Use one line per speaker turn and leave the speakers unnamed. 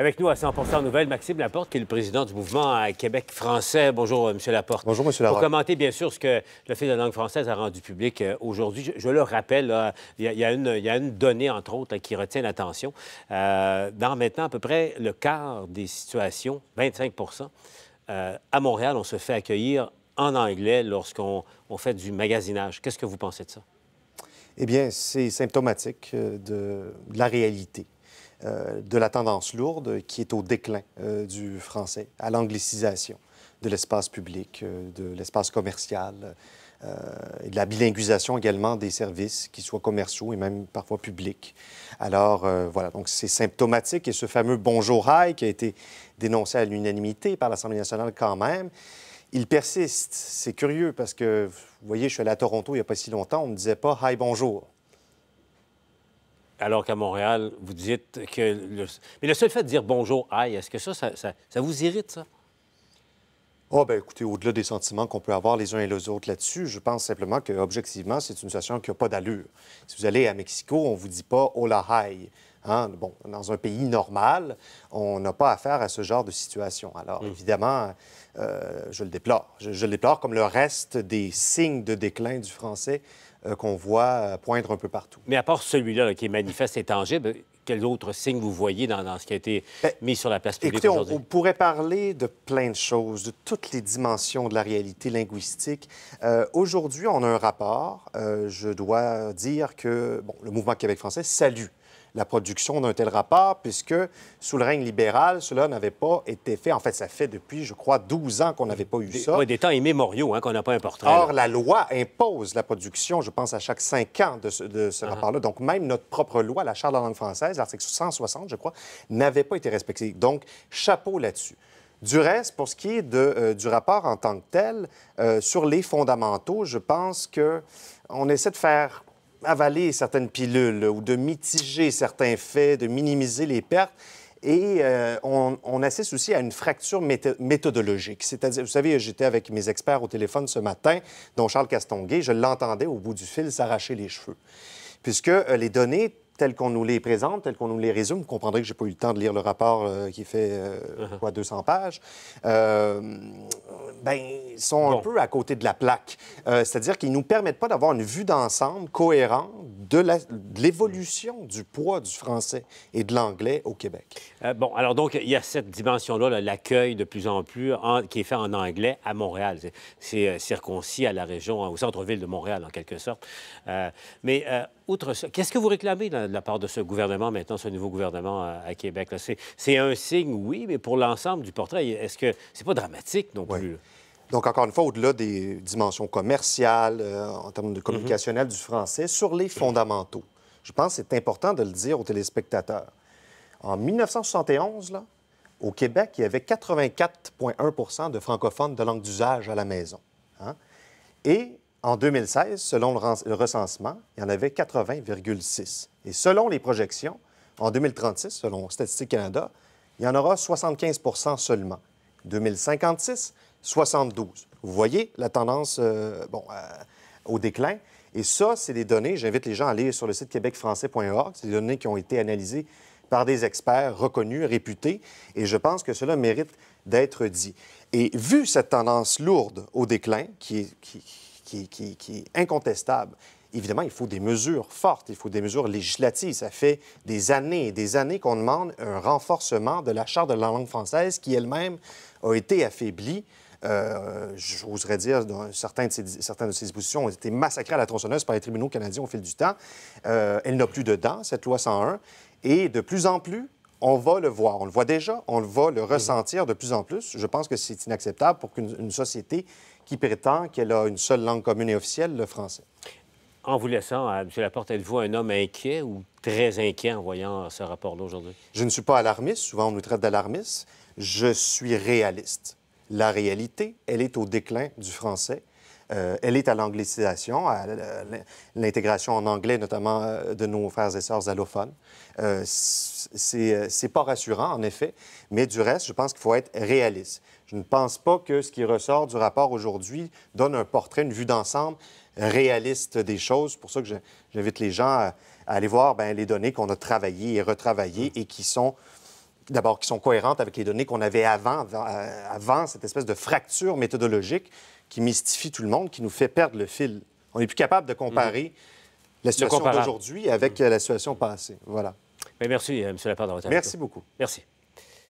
Avec nous à 100 Nouvelle, Maxime Laporte, qui est le président du mouvement à euh, Québec français. Bonjour, euh, M. Laporte. Bonjour, M. Laporte. Pour commenter, bien sûr, ce que le l'Office de langue française a rendu public euh, aujourd'hui, je, le rappelle, il y, a une donnée, entre autres, qui retient l'attention. dans maintenant à peu près le quart des situations, 25 à Montréal, on se fait accueillir en anglais lorsqu'on fait du magasinage. Qu'est-ce que vous pensez de ça?
Eh bien, c'est symptomatique de la réalité euh, de la tendance lourde qui est au déclin euh, du français, à l'anglicisation de l'espace public, euh, de l'espace commercial, de la bilinguisation également des services, qui soient commerciaux et même parfois publics. Alors voilà, donc c'est symptomatique et ce fameux bonjour hi » qui a été dénoncé à l'unanimité par l'Assemblée nationale quand même. Il persiste. C'est curieux parce que, vous voyez, je suis allé à Toronto il n'y a pas si longtemps, on ne disait pas Hi, bonjour.
Alors qu'à Montréal, vous dites que... Le... Mais le seul fait de dire bonjour, aïe, est-ce que ça, ça, vous irrite, ça?
Oh, ben écoutez, au-delà des sentiments qu'on peut avoir les uns et les autres là-dessus, je pense simplement que, objectivement, c'est une situation qui n'a pas d'allure. Si vous allez à Mexico, on ne vous dit pas hola hi. Hein, bon, dans un pays normal, on n'a pas affaire à ce genre de situation. Alors, mm. évidemment, euh, je le déplore. Je, le déplore comme le reste des signes de déclin du français euh, qu'on voit euh, poindre un peu partout.
Mais à part celui-là qui est manifeste et tangible, quels autres signes vous voyez dans, ce qui a été ben, mis sur la place publique aujourd'hui? On, on,
pourrait parler de plein de choses, de toutes les dimensions de la réalité linguistique. aujourd'hui, on a un rapport. je dois dire que bon, le mouvement Québec français salue la production d'un tel rapport, puisque sous le règne libéral, cela n'avait pas été fait. En fait, ça fait depuis, je crois, 12 ans qu'on n'avait pas eu ça.
des temps immémoriaux, hein, qu'on n'a pas un Or,
la loi impose la production, je pense, à chaque 5 ans de ce, ah. rapport-là. Donc, même notre propre loi, la Charte de la langue française, l'article 160, je crois, n'avait pas été respectée. Donc, chapeau là-dessus. Du reste, pour ce qui est euh, du rapport en tant que tel, euh, sur les fondamentaux, je pense que on essaie de faire avaler certaines pilules ou de mitiger certains faits, de minimiser les pertes. Et euh, on, assiste aussi à une fracture méthodologique. C'est-à-dire, vous savez, j'étais avec mes experts au téléphone ce matin, dont Charles Castonguay, je l'entendais au bout du fil s'arracher les cheveux, puisque euh, les données tels qu'on nous les présente, tels qu'on nous les résume. Vous comprendrez que j'ai pas eu le temps de lire le rapport euh, qui fait euh, uh-huh. quoi 200 pages. Euh, ben, sont un peu à côté de la plaque. Euh, c'est-à-dire qu'ils nous permettent pas d'avoir une vue d'ensemble cohérente de l'évolution du poids du français et de l'anglais au Québec.
bon, alors donc il y a cette dimension-là, l'accueil de plus en plus qui est fait en anglais à Montréal. C'est circoncis à la région, hein, au centre-ville de Montréal en quelque sorte. mais outre ça, qu'est-ce que vous réclamez dans de la part de ce gouvernement, maintenant, ce nouveau gouvernement euh, à,
Québec. C'est un signe, oui, mais pour l'ensemble du portrait, est-ce que c'est pas dramatique non plus? Donc, encore une fois, au-delà des dimensions commerciales, euh, en termes de communicationnel mm-hmm. du français, sur les fondamentaux, je pense que c'est important de le dire aux téléspectateurs. En 1971, là, au Québec, il y avait 84,1 de francophones de langue d'usage à la maison. Hein. Et en 2016, selon le recensement, il y en avait 80,6. Et selon les projections, en 2036, selon Statistique Canada, il y en aura 75 seulement. 2056, 72. Vous voyez la tendance euh, euh, au déclin. Et ça, c'est des données, j'invite les gens à aller sur le site québecfrançais.org, c'est des données qui ont été analysées par des experts reconnus, réputés, et je pense que cela mérite d'être dit. Et vu cette tendance lourde au déclin, qui est incontestable Évidemment, il faut des mesures fortes, il faut des mesures législatives. Ça fait des années et des années qu'on demande un renforcement de la Charte de la langue française qui elle-même a été affaiblie. Euh, j'oserais dire, certains de ces, certaines de ses dispositions ont été massacrées à la tronçonneuse par les tribunaux canadiens au fil du temps. Euh, elle n'a plus de dents, cette loi 101. Et de plus en plus, on va le voir. On le voit déjà, on va le mhm. ressentir de plus en plus. Je pense que c'est inacceptable pour qu'une société qui prétend qu'elle a une seule langue commune et officielle, le français
en vous laissant, euh, M. porte êtes-vous un homme inquiet ou très inquiet en voyant ce rapport-là aujourd'hui? Je ne
suis pas alarmiste. Souvent, on nous traite d'alarmiste. Je suis réaliste. La réalité, elle est au déclin du français euh, elle est à l'anglicisation, à l'intégration en anglais, notamment euh, de nos frères et sœurs allophones. Euh, ce c'est pas rassurant, en effet, mais du reste, je pense qu'il faut être réaliste. Je ne pense pas que ce qui ressort du rapport aujourd'hui donne un portrait, une vue d'ensemble réaliste des choses. C'est pour ça que j'invite les gens à, aller voir ben, les données qu'on a travaillées et retravaillées et qui sont d'abord, qui sont cohérentes avec les données qu'on avait avant, euh, avant cette espèce de fracture méthodologique qui mystifie tout le monde, qui nous fait perdre le fil. On n'est plus capable de comparer mhm. la situation d'aujourd'hui avec euh, la situation passée. Voilà. merci, euh, M. Lapard. Merci beaucoup. Merci.